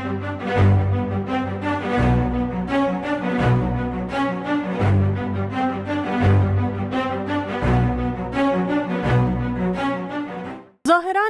ظاهرا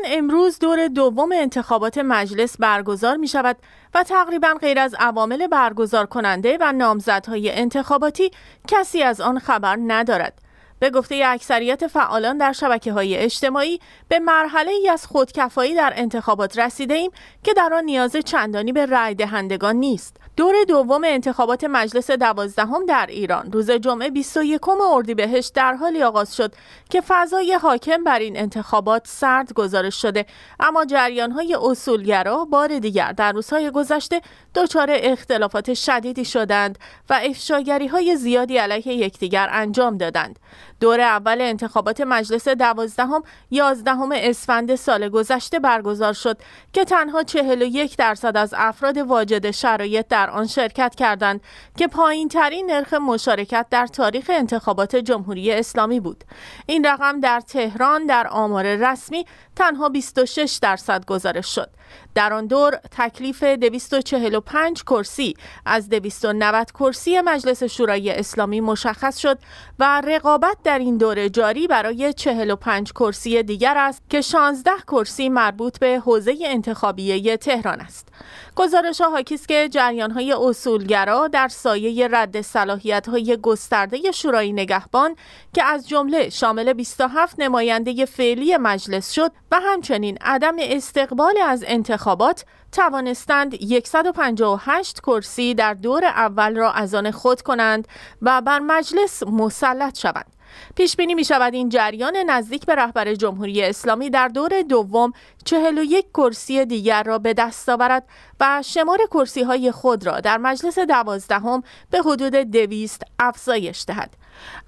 امروز دور دوم انتخابات مجلس برگزار می شود و تقریبا غیر از عوامل برگزار کننده و نامزدهای انتخاباتی کسی از آن خبر ندارد. به گفته اکثریت فعالان در شبکه های اجتماعی به مرحله ای از خودکفایی در انتخابات رسیده ایم که در آن نیاز چندانی به رای دهندگان نیست. دور دوم انتخابات مجلس دوازدهم در ایران روز جمعه 21 اردیبهشت در حالی آغاز شد که فضای حاکم بر این انتخابات سرد گزارش شده اما های اصولگرا بار دیگر در روزهای گذشته دچار اختلافات شدیدی شدند و افشاگری های زیادی علیه یکدیگر انجام دادند دور اول انتخابات مجلس دوازدهم یازدهم اسفند سال گذشته برگزار شد که تنها 41 درصد از افراد واجد شرایط در آن شرکت کردند که پایین ترین نرخ مشارکت در تاریخ انتخابات جمهوری اسلامی بود این رقم در تهران در آمار رسمی تنها 26 درصد گزارش شد در آن دور تکلیف 245 کرسی از 290 کرسی مجلس شورای اسلامی مشخص شد و رقابت در این دور جاری برای 45 کرسی دیگر است که 16 کرسی مربوط به حوزه انتخابیه تهران است. گزارش ها است که جریان های اصولگرا در سایه رد صلاحیت های گسترده شورای نگهبان که از جمله شامل 27 نماینده فعلی مجلس شد و همچنین عدم استقبال از انتخاب انتخابات توانستند 158 کرسی در دور اول را از آن خود کنند و بر مجلس مسلط شوند. پیش بینی می شود این جریان نزدیک به رهبر جمهوری اسلامی در دور دوم 41 کرسی دیگر را به دست آورد و شمار کرسی های خود را در مجلس دوازدهم به حدود دویست افزایش دهد.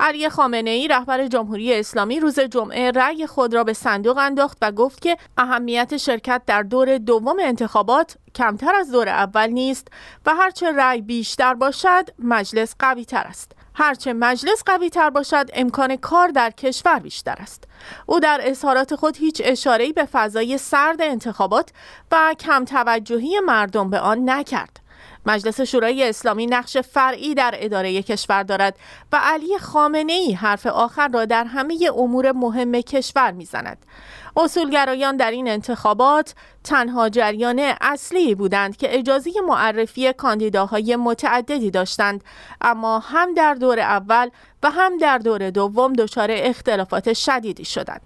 علی خامنه ای رهبر جمهوری اسلامی روز جمعه رأی خود را به صندوق انداخت و گفت که اهمیت شرکت در دور دوم انتخابات کمتر از دور اول نیست و هرچه رأی بیشتر باشد مجلس قوی تر است هرچه مجلس قوی تر باشد امکان کار در کشور بیشتر است او در اظهارات خود هیچ اشاره‌ای به فضای سرد انتخابات و کم توجهی مردم به آن نکرد مجلس شورای اسلامی نقش فرعی در اداره کشور دارد و علی خامنه ای حرف آخر را در همه امور مهم کشور میزند اصولگرایان در این انتخابات تنها جریان اصلی بودند که اجازه معرفی کاندیداهای متعددی داشتند اما هم در دور اول و هم در دور دوم دچار اختلافات شدیدی شدند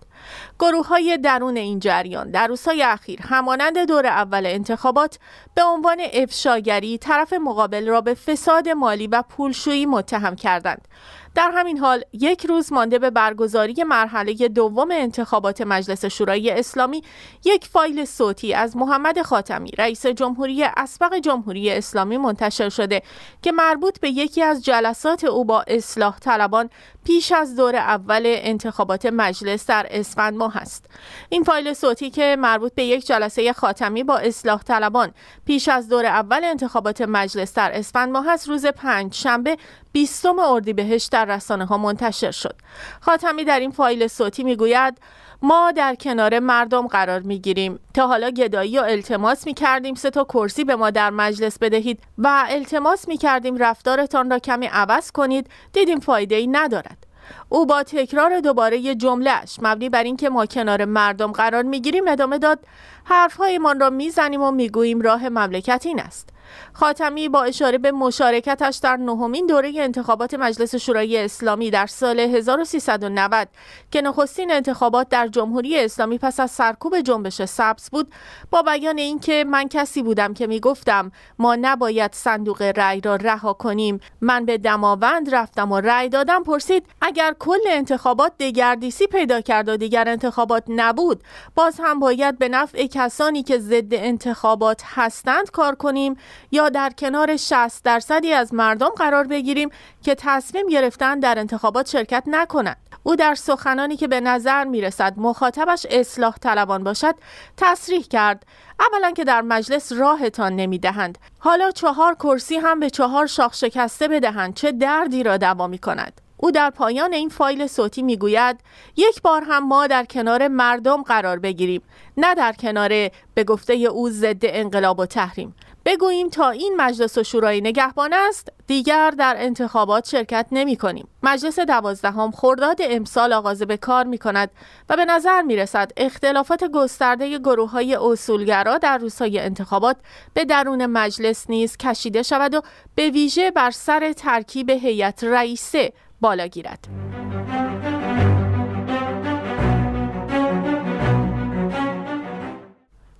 گروه های درون این جریان در روزهای اخیر همانند دور اول انتخابات به عنوان افشاگری طرف مقابل را به فساد مالی و پولشویی متهم کردند در همین حال یک روز مانده به برگزاری مرحله دوم انتخابات مجلس شورای اسلامی یک فایل صوتی از محمد خاتمی رئیس جمهوری اسبق جمهوری اسلامی منتشر شده که مربوط به یکی از جلسات او با اصلاح طلبان پیش از دور اول انتخابات مجلس در اسفند ماه است این فایل صوتی که مربوط به یک جلسه خاتمی با اصلاح طلبان پیش از دور اول انتخابات مجلس در اسفند ماه است روز پنج شنبه 20 اردیبهشت در رسانه ها منتشر شد خاتمی در این فایل صوتی میگوید ما در کنار مردم قرار می گیریم تا حالا گدایی و التماس می کردیم سه تا کرسی به ما در مجلس بدهید و التماس می کردیم رفتارتان را کمی عوض کنید دیدیم فایده ای ندارد او با تکرار دوباره اش مبنی بر اینکه ما کنار مردم قرار میگیریم ادامه داد حرفهایمان را میزنیم و میگوییم راه مملکت این است خاتمی با اشاره به مشارکتش در نهمین دوره انتخابات مجلس شورای اسلامی در سال 1390 که نخستین انتخابات در جمهوری اسلامی پس از سرکوب جنبش سبز بود با بیان اینکه من کسی بودم که می گفتم ما نباید صندوق رأی را رها کنیم من به دماوند رفتم و رأی دادم پرسید اگر کل انتخابات دگردیسی پیدا کرد و دیگر انتخابات نبود باز هم باید به نفع کسانی که ضد انتخابات هستند کار کنیم یا در کنار 60 درصدی از مردم قرار بگیریم که تصمیم گرفتن در انتخابات شرکت نکنند او در سخنانی که به نظر می رسد مخاطبش اصلاح طلبان باشد تصریح کرد اولا که در مجلس راهتان نمی دهند حالا چهار کرسی هم به چهار شاخ شکسته بدهند چه دردی را دوا می کند او در پایان این فایل صوتی میگوید یک بار هم ما در کنار مردم قرار بگیریم نه در کنار به گفته او ضد انقلاب و تحریم بگوییم تا این مجلس و شورای نگهبان است دیگر در انتخابات شرکت نمی کنیم. مجلس دوازدهم خرداد امسال آغاز به کار می کند و به نظر می رسد اختلافات گسترده گروه های اصولگرا در روزهای انتخابات به درون مجلس نیز کشیده شود و به ویژه بر سر ترکیب هیئت رئیسه بالا گیرد.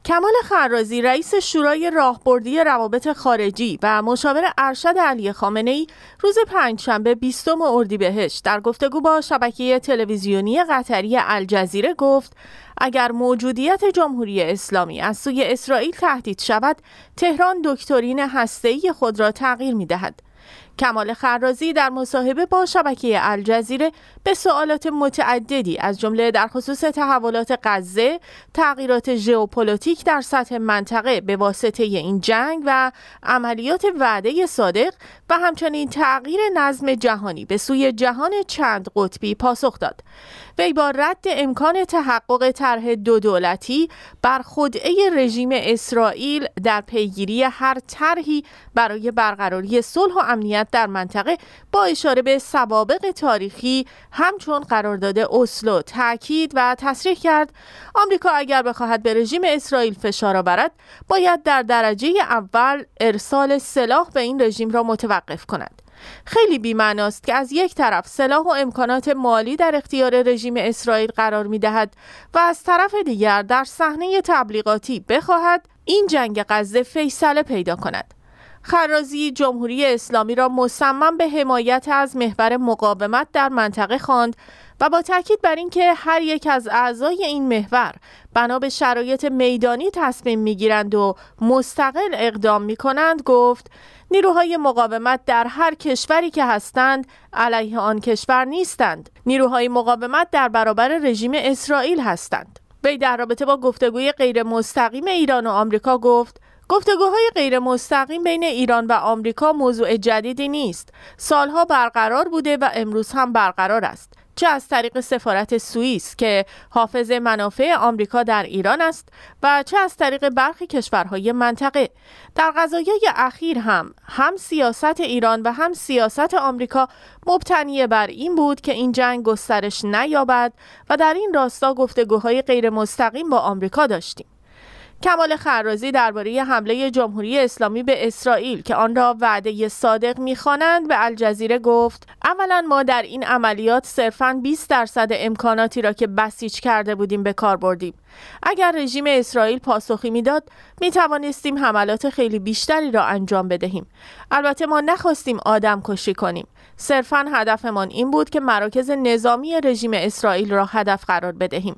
کمال خرازی رئیس شورای راهبردی روابط خارجی و مشاور ارشد علی خامنه ای روز پنجشنبه 20 اردیبهشت در گفتگو با شبکه تلویزیونی قطری الجزیره گفت اگر موجودیت جمهوری اسلامی از سوی اسرائیل تهدید شود تهران دکترین هسته‌ای خود را تغییر می‌دهد کمال خرازی در مصاحبه با شبکه الجزیره به سوالات متعددی از جمله در خصوص تحولات غزه، تغییرات ژئوپلیتیک در سطح منطقه به واسطه این جنگ و عملیات وعده صادق و همچنین تغییر نظم جهانی به سوی جهان چند قطبی پاسخ داد. وی با رد امکان تحقق طرح دو دولتی بر خودعه رژیم اسرائیل در پیگیری هر طرحی برای برقراری صلح و امنیت در منطقه با اشاره به سوابق تاریخی همچون قرارداد اسلو تاکید و تصریح کرد آمریکا اگر بخواهد به رژیم اسرائیل فشار آورد باید در درجه اول ارسال سلاح به این رژیم را متوقف کند خیلی بیمعناست که از یک طرف سلاح و امکانات مالی در اختیار رژیم اسرائیل قرار می دهد و از طرف دیگر در صحنه تبلیغاتی بخواهد این جنگ غزه فیصله پیدا کند خرازی جمهوری اسلامی را مصمم به حمایت از محور مقاومت در منطقه خواند و با تاکید بر اینکه هر یک از اعضای این محور بنا به شرایط میدانی تصمیم میگیرند و مستقل اقدام می کنند گفت نیروهای مقاومت در هر کشوری که هستند علیه آن کشور نیستند نیروهای مقاومت در برابر رژیم اسرائیل هستند وی در رابطه با گفتگوی غیر مستقیم ایران و آمریکا گفت گفتگوهای غیر مستقیم بین ایران و آمریکا موضوع جدیدی نیست. سالها برقرار بوده و امروز هم برقرار است. چه از طریق سفارت سوئیس که حافظ منافع آمریکا در ایران است و چه از طریق برخی کشورهای منطقه در قضایای اخیر هم هم سیاست ایران و هم سیاست آمریکا مبتنی بر این بود که این جنگ گسترش نیابد و در این راستا گفتگوهای مستقیم با آمریکا داشتیم کمال خرازی درباره حمله جمهوری اسلامی به اسرائیل که آن را وعده صادق میخوانند به الجزیره گفت اولا ما در این عملیات صرفا 20 درصد امکاناتی را که بسیج کرده بودیم به کار بردیم اگر رژیم اسرائیل پاسخی میداد می توانستیم حملات خیلی بیشتری را انجام بدهیم البته ما نخواستیم آدم کشی کنیم صرفا هدفمان این بود که مراکز نظامی رژیم اسرائیل را هدف قرار بدهیم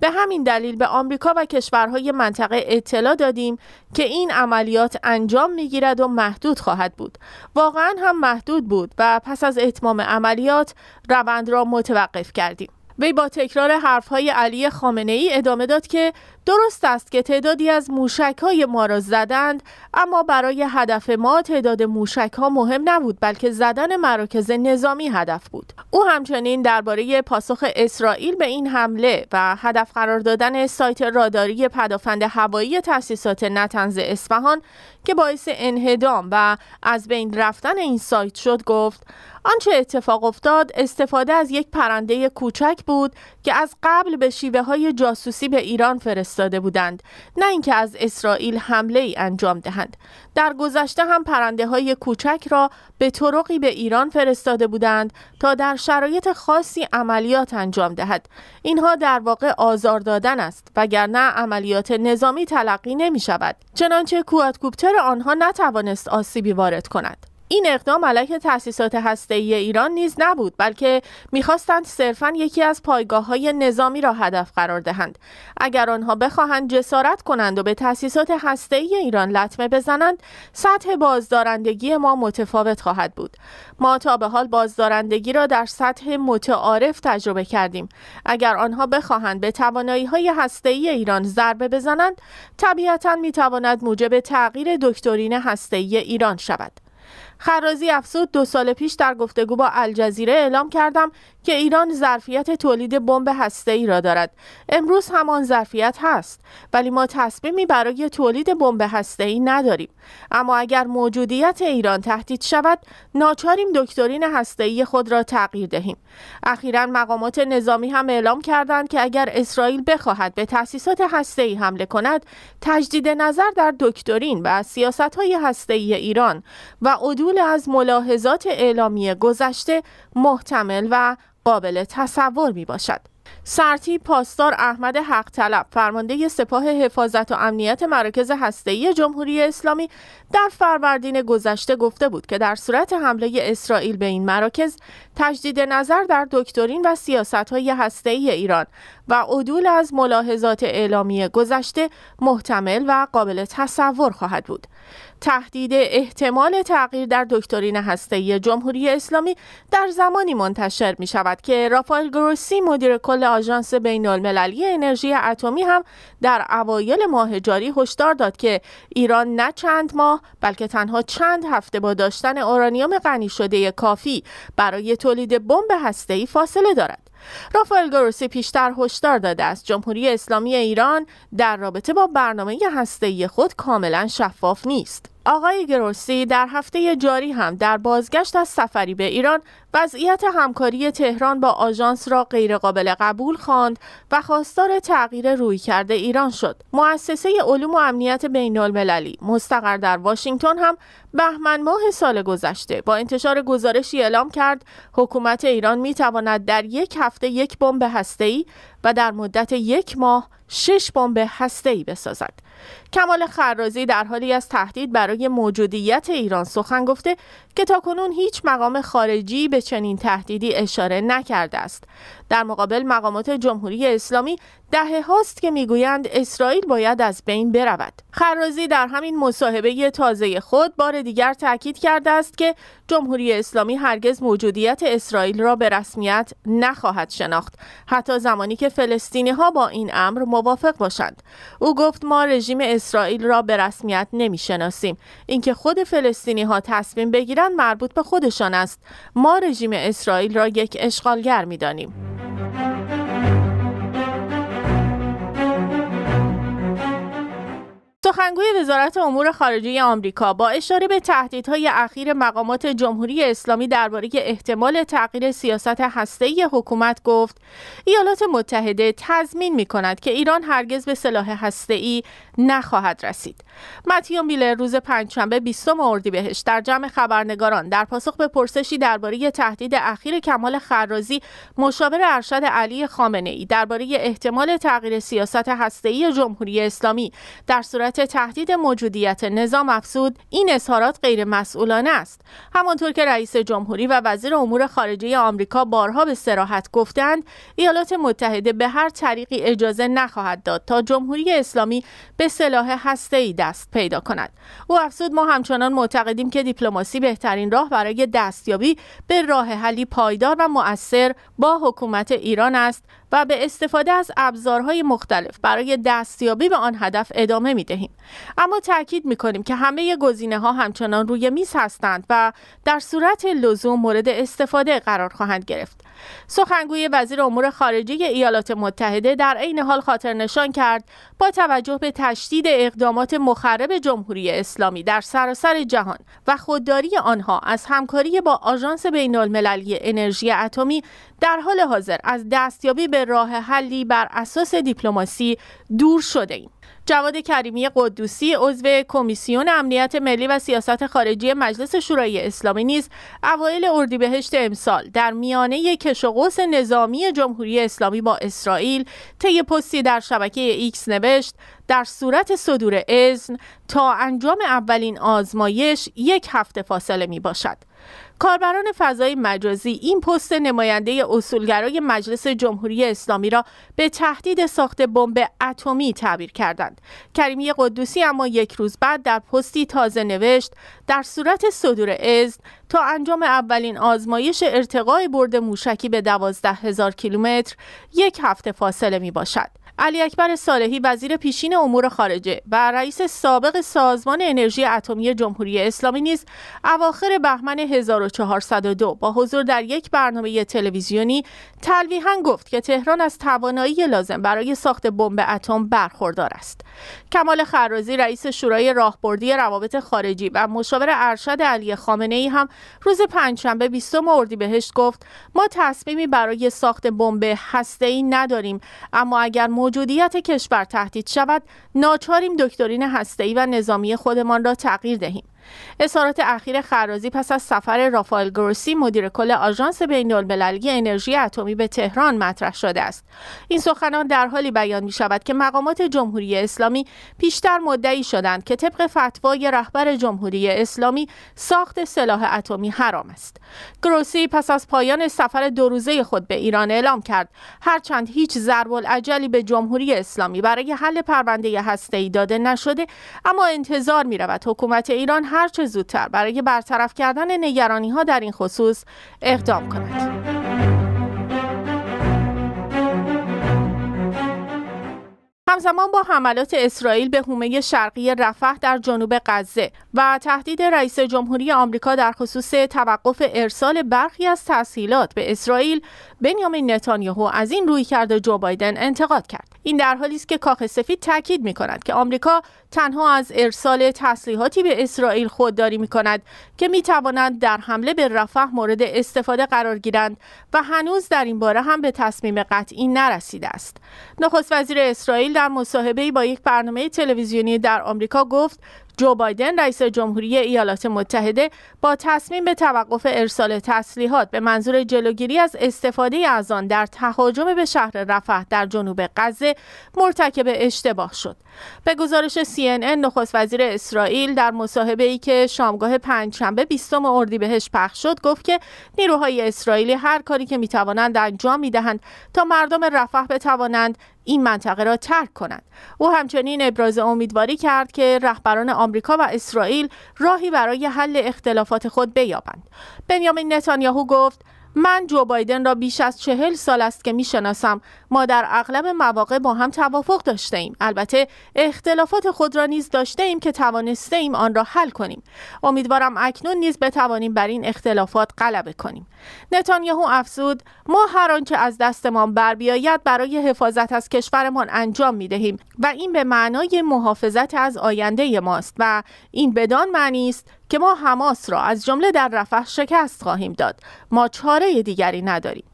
به همین دلیل به آمریکا و کشورهای منطقه اطلاع دادیم که این عملیات انجام میگیرد و محدود خواهد بود واقعا هم محدود بود و پس از اتمام عملیات روند را متوقف کردیم وی با تکرار حرفهای علی خامنه ای ادامه داد که درست است که تعدادی از موشک های ما را زدند اما برای هدف ما تعداد موشک ها مهم نبود بلکه زدن مراکز نظامی هدف بود او همچنین درباره پاسخ اسرائیل به این حمله و هدف قرار دادن سایت راداری پدافند هوایی تأسیسات نتنز اسفهان که باعث انهدام و از بین رفتن این سایت شد گفت آنچه اتفاق افتاد استفاده از یک پرنده کوچک بود که از قبل به شیوه های جاسوسی به ایران فرستاده بودند نه اینکه از اسرائیل حمله ای انجام دهند در گذشته هم پرنده های کوچک را به طرقی به ایران فرستاده بودند تا در شرایط خاصی عملیات انجام دهد اینها در واقع آزار دادن است وگرنه عملیات نظامی تلقی نمی شود چنانچه چرا آنها نتوانست آسیبی وارد کند این اقدام علیه تأسیسات هسته‌ای ایران نیز نبود بلکه میخواستند صرفا یکی از پایگاه های نظامی را هدف قرار دهند اگر آنها بخواهند جسارت کنند و به تأسیسات هسته‌ای ایران لطمه بزنند سطح بازدارندگی ما متفاوت خواهد بود ما تا به حال بازدارندگی را در سطح متعارف تجربه کردیم اگر آنها بخواهند به توانایی های هسته‌ای ایران ضربه بزنند طبیعتا میتواند موجب تغییر دکترین هسته‌ای ایران شود خرازی افزود دو سال پیش در گفتگو با الجزیره اعلام کردم که ایران ظرفیت تولید بمب هسته ای را دارد امروز همان ظرفیت هست ولی ما تصمیمی برای تولید بمب هسته ای نداریم اما اگر موجودیت ایران تهدید شود ناچاریم دکترین هسته ای خود را تغییر دهیم اخیرا مقامات نظامی هم اعلام کردند که اگر اسرائیل بخواهد به تأسیسات هسته ای حمله کند تجدید نظر در دکترین و سیاست های ای ایران و از ملاحظات اعلامی گذشته محتمل و قابل تصور می باشد. سرتی پاسدار احمد حق طلب فرمانده سپاه حفاظت و امنیت مراکز هسته‌ای جمهوری اسلامی در فروردین گذشته گفته بود که در صورت حمله اسرائیل به این مراکز تجدید نظر در دکترین و سیاست‌های هسته‌ای ایران و عدول از ملاحظات اعلامی گذشته محتمل و قابل تصور خواهد بود. تهدید احتمال تغییر در دکترین هسته جمهوری اسلامی در زمانی منتشر می شود که رافائل گروسی مدیر کل آژانس بین المللی انرژی اتمی هم در اوایل ماه جاری هشدار داد که ایران نه چند ماه بلکه تنها چند هفته با داشتن اورانیوم غنی شده کافی برای تولید بمب هسته‌ای فاصله دارد. رافائل گروسی پیشتر هشدار داده است جمهوری اسلامی ایران در رابطه با برنامه هسته‌ای خود کاملا شفاف نیست. آقای گروسی در هفته جاری هم در بازگشت از سفری به ایران وضعیت همکاری تهران با آژانس را غیرقابل قبول خواند و خواستار تغییر روی کرده ایران شد. مؤسسه علوم و امنیت بین المللی مستقر در واشنگتن هم بهمن ماه سال گذشته با انتشار گزارشی اعلام کرد حکومت ایران می تواند در یک هفته یک بمب هسته‌ای و در مدت یک ماه شش بمب هسته‌ای بسازد. کمال خرازی در حالی از تهدید برای موجودیت ایران سخن گفته که کنون هیچ مقام خارجی به چنین تهدیدی اشاره نکرده است در مقابل مقامات جمهوری اسلامی دهه هاست که میگویند اسرائیل باید از بین برود خرازی در همین مصاحبه تازه خود بار دیگر تاکید کرده است که جمهوری اسلامی هرگز موجودیت اسرائیل را به رسمیت نخواهد شناخت حتی زمانی که فلسطینی ها با این امر موافق باشند او گفت ما رژیم اسرائیل را به رسمیت نمیشناسیم اینکه خود فلسطینی ها تصمیم بگیرند مربوط به خودشان است ما رژیم اسرائیل را یک اشغالگر میدانیم سخنگوی وزارت امور خارجه آمریکا با اشاره به تهدیدهای اخیر مقامات جمهوری اسلامی درباره احتمال تغییر سیاست هسته‌ای حکومت گفت ایالات متحده تضمین می که ایران هرگز به سلاح هسته‌ای نخواهد رسید. متیون بیلر روز پنجشنبه 20 اردیبهشت در جمع خبرنگاران در پاسخ به پرسشی درباره تهدید اخیر کمال خرازی مشاور ارشد علی خامنه‌ای درباره احتمال تغییر سیاست هسته‌ای جمهوری اسلامی در صورت تهدید موجودیت نظام افزود این اظهارات غیرمسئولانه است همانطور که رئیس جمهوری و وزیر امور خارجه آمریکا بارها به سراحت گفتند ایالات متحده به هر طریقی اجازه نخواهد داد تا جمهوری اسلامی به سلاح هسته‌ای دست پیدا کند او افزود ما همچنان معتقدیم که دیپلماسی بهترین راه برای دستیابی به راه حلی پایدار و مؤثر با حکومت ایران است و به استفاده از ابزارهای مختلف برای دستیابی به آن هدف ادامه می دهیم. اما تاکید می کنیم که همه گزینه ها همچنان روی میز هستند و در صورت لزوم مورد استفاده قرار خواهند گرفت. سخنگوی وزیر امور خارجه ایالات متحده در عین حال خاطر نشان کرد با توجه به تشدید اقدامات مخرب جمهوری اسلامی در سراسر جهان و خودداری آنها از همکاری با آژانس المللی انرژی اتمی در حال حاضر از دستیابی به راه حلی بر اساس دیپلماسی دور شده ایم. جواد کریمی قدوسی عضو کمیسیون امنیت ملی و سیاست خارجی مجلس شورای اسلامی نیز اوایل اردیبهشت امسال در میانه کش و نظامی جمهوری اسلامی با اسرائیل طی پستی در شبکه ایکس نوشت در صورت صدور اذن تا انجام اولین آزمایش یک هفته فاصله می باشد کاربران فضای مجازی این پست نماینده اصولگرای مجلس جمهوری اسلامی را به تهدید ساخت بمب اتمی تعبیر کردند. کریمی قدوسی اما یک روز بعد در پستی تازه نوشت در صورت صدور اذن تا انجام اولین آزمایش ارتقای برد موشکی به دوازده هزار کیلومتر یک هفته فاصله می باشد. علی اکبر صالحی وزیر پیشین امور خارجه و رئیس سابق سازمان انرژی اتمی جمهوری اسلامی نیز اواخر بهمن 1402 با حضور در یک برنامه تلویزیونی تلویحا گفت که تهران از توانایی لازم برای ساخت بمب اتم برخوردار است. کمال خرازی رئیس شورای راهبردی روابط خارجی و مشاور ارشد علی خامنه ای هم روز پنجشنبه 20 اردیبهشت گفت ما تصمیمی برای ساخت بمب هسته‌ای نداریم اما اگر موجودیت کشور تهدید شود، ناچاریم دکترین هسته‌ای و نظامی خودمان را تغییر دهیم. اظهارات اخیر خرازی پس از سفر رافائل گروسی مدیر کل آژانس بینالمللی انرژی اتمی به تهران مطرح شده است این سخنان در حالی بیان می شود که مقامات جمهوری اسلامی پیشتر مدعی شدند که طبق فتوای رهبر جمهوری اسلامی ساخت سلاح اتمی حرام است گروسی پس از پایان سفر دو روزه خود به ایران اعلام کرد هرچند هیچ ضرب عجلی به جمهوری اسلامی برای حل پرونده هسته‌ای داده نشده اما انتظار می رود حکومت ایران هر چه زودتر برای برطرف کردن نگرانی ها در این خصوص اقدام کند. همزمان با حملات اسرائیل به حومه شرقی رفح در جنوب غزه و تهدید رئیس جمهوری آمریکا در خصوص توقف ارسال برخی از تسهیلات به اسرائیل بنیامین نتانیاهو از این روی کرده جو بایدن انتقاد کرد این در حالی است که کاخ سفید تاکید می کند که آمریکا تنها از ارسال تسلیحاتی به اسرائیل خودداری می کند که می توانند در حمله به رفح مورد استفاده قرار گیرند و هنوز در این باره هم به تصمیم قطعی نرسیده است نخست وزیر اسرائیل در مصاحبه با یک برنامه تلویزیونی در آمریکا گفت جو بایدن رئیس جمهوری ایالات متحده با تصمیم به توقف ارسال تسلیحات به منظور جلوگیری از استفاده از آن در تهاجم به شهر رفح در جنوب غزه مرتکب اشتباه شد. به گزارش CNN نخست وزیر اسرائیل در مصاحبه ای که شامگاه پنجشنبه 20 اردیبهشت پخش شد گفت که نیروهای اسرائیلی هر کاری که میتوانند انجام میدهند تا مردم رفح بتوانند این منطقه را ترک کنند او همچنین ابراز امیدواری کرد که رهبران آمریکا و اسرائیل راهی برای حل اختلافات خود بیابند بنیامین نتانیاهو گفت من جو بایدن را بیش از چهل سال است که میشناسم ما در اغلب مواقع با هم توافق داشته ایم البته اختلافات خود را نیز داشته ایم که توانسته ایم آن را حل کنیم امیدوارم اکنون نیز بتوانیم بر این اختلافات غلبه کنیم نتانیاهو افزود ما هر آنچه از دستمان بر بیاید برای حفاظت از کشورمان انجام می دهیم و این به معنای محافظت از آینده ماست و این بدان معنی است که ما حماس را از جمله در رفح شکست خواهیم داد ما چاره دیگری نداریم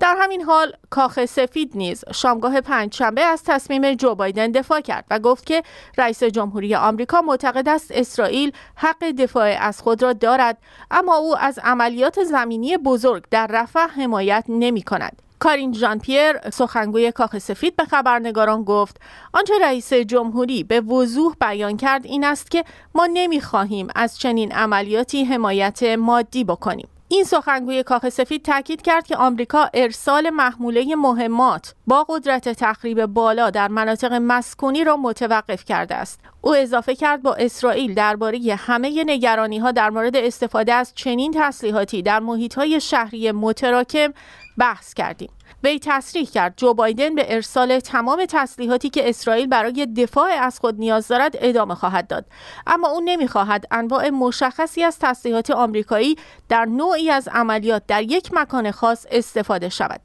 در همین حال کاخ سفید نیز شامگاه پنجشنبه از تصمیم جو بایدن دفاع کرد و گفت که رئیس جمهوری آمریکا معتقد است اسرائیل حق دفاع از خود را دارد اما او از عملیات زمینی بزرگ در رفح حمایت نمی کند کارین جان پیر سخنگوی کاخ سفید به خبرنگاران گفت آنچه رئیس جمهوری به وضوح بیان کرد این است که ما نمیخواهیم از چنین عملیاتی حمایت مادی بکنیم این سخنگوی کاخ سفید تاکید کرد که آمریکا ارسال محموله مهمات با قدرت تخریب بالا در مناطق مسکونی را متوقف کرده است. او اضافه کرد با اسرائیل درباره همه نگرانی ها در مورد استفاده از چنین تسلیحاتی در محیط های شهری متراکم بحث کردیم. وی تصریح کرد جو بایدن به ارسال تمام تسلیحاتی که اسرائیل برای دفاع از خود نیاز دارد ادامه خواهد داد اما او نمیخواهد انواع مشخصی از تسلیحات آمریکایی در نوعی از عملیات در یک مکان خاص استفاده شود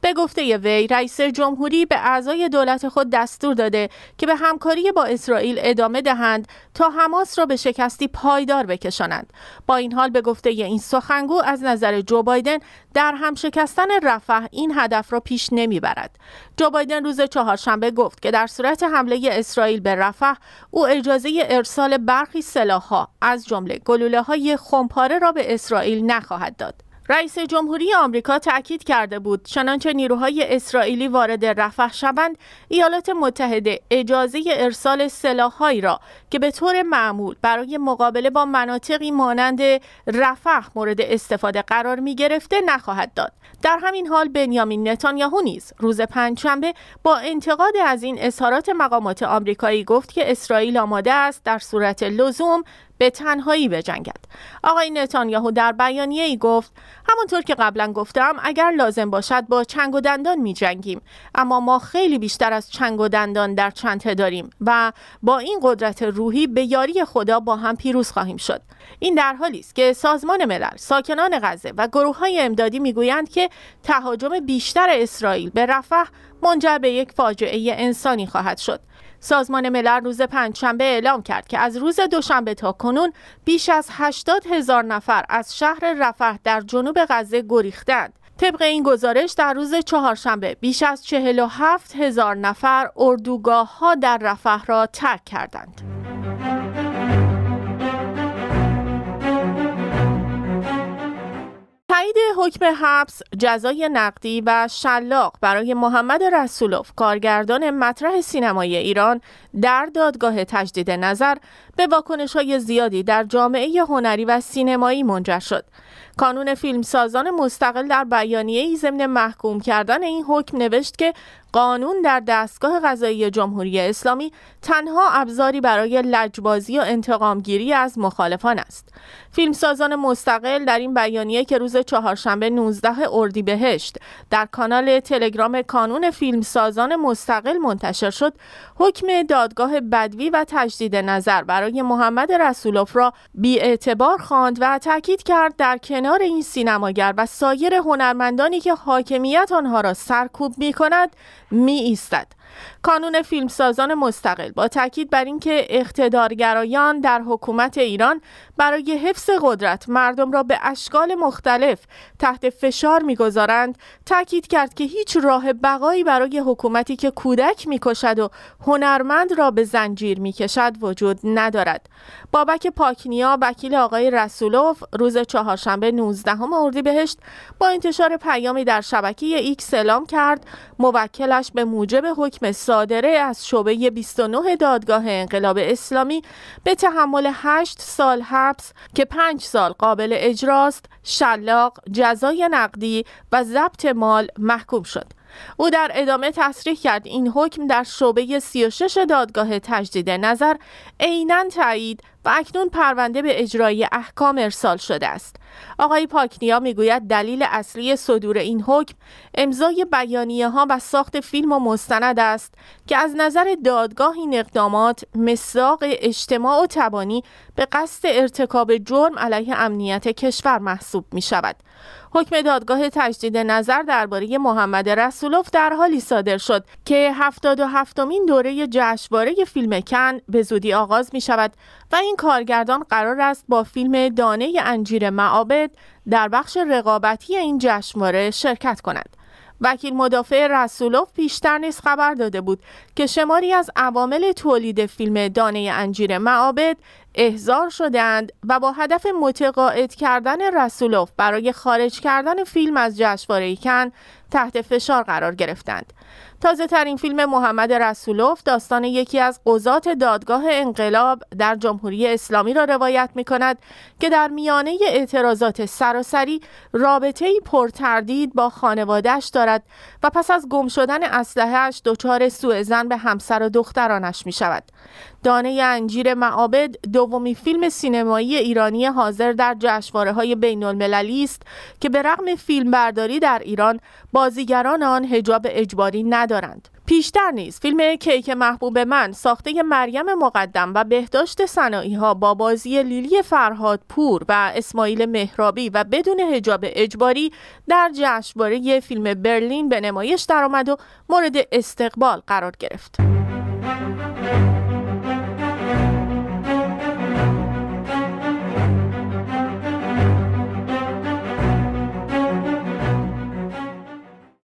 به گفته وی رئیس جمهوری به اعضای دولت خود دستور داده که به همکاری با اسرائیل ادامه دهند تا حماس را به شکستی پایدار بکشانند با این حال به گفته این سخنگو از نظر جو بایدن در هم شکستن رفح این هدف هدف را پیش نمیبرد. جو بایدن روز چهارشنبه گفت که در صورت حمله اسرائیل به رفح او اجازه ارسال برخی سلاحها از جمله گلوله های خمپاره را به اسرائیل نخواهد داد. رئیس جمهوری آمریکا تأکید کرده بود چنانچه نیروهای اسرائیلی وارد رفح شوند ایالات متحده اجازه ارسال سلاحهایی را که به طور معمول برای مقابله با مناطقی مانند رفح مورد استفاده قرار می گرفته نخواهد داد. در همین حال بنیامین نتانیاهو نیز روز پنجشنبه با انتقاد از این اظهارات مقامات آمریکایی گفت که اسرائیل آماده است در صورت لزوم به تنهایی بجنگد. آقای نتانیاهو در بیانیه ای گفت همانطور که قبلا گفتم اگر لازم باشد با چنگ و دندان می جنگیم اما ما خیلی بیشتر از چنگ و دندان در چنته داریم و با این قدرت روحی به یاری خدا با هم پیروز خواهیم شد این در حالی است که سازمان ملل ساکنان غزه و گروه های امدادی میگویند که تهاجم بیشتر اسرائیل به رفح منجر به یک فاجعه انسانی خواهد شد سازمان ملل روز پنجشنبه اعلام کرد که از روز دوشنبه تا کنون بیش از 80 هزار نفر از شهر رفح در جنوب غزه گریختند طبق این گزارش در روز چهارشنبه بیش از 47 هزار نفر اردوگاه ها در رفح را ترک کردند. حکم حبس جزای نقدی و شلاق برای محمد رسولوف کارگردان مطرح سینمای ایران در دادگاه تجدید نظر به واکنش های زیادی در جامعه هنری و سینمایی منجر شد. کانون فیلمسازان مستقل در بیانیه ای ضمن محکوم کردن این حکم نوشت که قانون در دستگاه قضایی جمهوری اسلامی تنها ابزاری برای لجبازی و انتقامگیری از مخالفان است. فیلمسازان مستقل در این بیانیه که روز چهارشنبه 19 اردیبهشت در کانال تلگرام کانون فیلمسازان مستقل منتشر شد، حکم دادگاه بدوی و تجدید نظر برای برای محمد رسولوف را بیاعتبار خواند و تاکید کرد در کنار این سینماگر و سایر هنرمندانی که حاکمیت آنها را سرکوب می کند می ایستد. کانون فیلمسازان مستقل با تاکید بر اینکه اقتدارگرایان در حکومت ایران برای حفظ قدرت مردم را به اشکال مختلف تحت فشار میگذارند تاکید کرد که هیچ راه بقایی برای حکومتی که کودک میکشد و هنرمند را به زنجیر میکشد وجود ندارد بابک پاکنیا وکیل آقای رسولوف روز چهارشنبه 19 اردیبهشت با انتشار پیامی در شبکه ایکس اعلام کرد موکلش به موجب حکم صادره از شعبه 29 دادگاه انقلاب اسلامی به تحمل 8 سال حبس که 5 سال قابل اجراست شلاق، جزای نقدی و ضبط مال محکوم شد. او در ادامه تصریح کرد این حکم در شعبه 36 دادگاه تجدید نظر عینا تایید و اکنون پرونده به اجرای احکام ارسال شده است. آقای پاکنیا میگوید دلیل اصلی صدور این حکم امضای بیانیه ها و ساخت فیلم و مستند است که از نظر دادگاه این اقدامات مساق اجتماع و تبانی به قصد ارتکاب جرم علیه امنیت کشور محسوب می شود. حکم دادگاه تجدید نظر درباره محمد رسولوف در حالی صادر شد که 77 مین دوره جشنواره فیلم کن به زودی آغاز می شود و این کارگردان قرار است با فیلم دانه انجیر معابد در بخش رقابتی این جشنواره شرکت کند. وکیل مدافع رسولوف پیشتر نیز خبر داده بود که شماری از عوامل تولید فیلم دانه انجیر معابد احضار شدند و با هدف متقاعد کردن رسولوف برای خارج کردن فیلم از جشنواره کن تحت فشار قرار گرفتند. تازه ترین فیلم محمد رسولوف داستان یکی از قضات دادگاه انقلاب در جمهوری اسلامی را روایت می کند که در میانه اعتراضات سراسری رابطه پرتردید با خانوادهش دارد و پس از گم شدن اسلحهش دچار سوء زن به همسر و دخترانش می شود. دانه انجیر معابد دومی فیلم سینمایی ایرانی حاضر در جشواره های بین المللی است که به رغم فیلمبرداری در ایران بازیگران آن هجاب اجباری ندارند. پیشتر نیز فیلم کیک محبوب من ساخته مریم مقدم و بهداشت صناعی ها با بازی لیلی فرهاد پور و اسماعیل مهرابی و بدون هجاب اجباری در جشنواره فیلم برلین به نمایش درآمد و مورد استقبال قرار گرفت.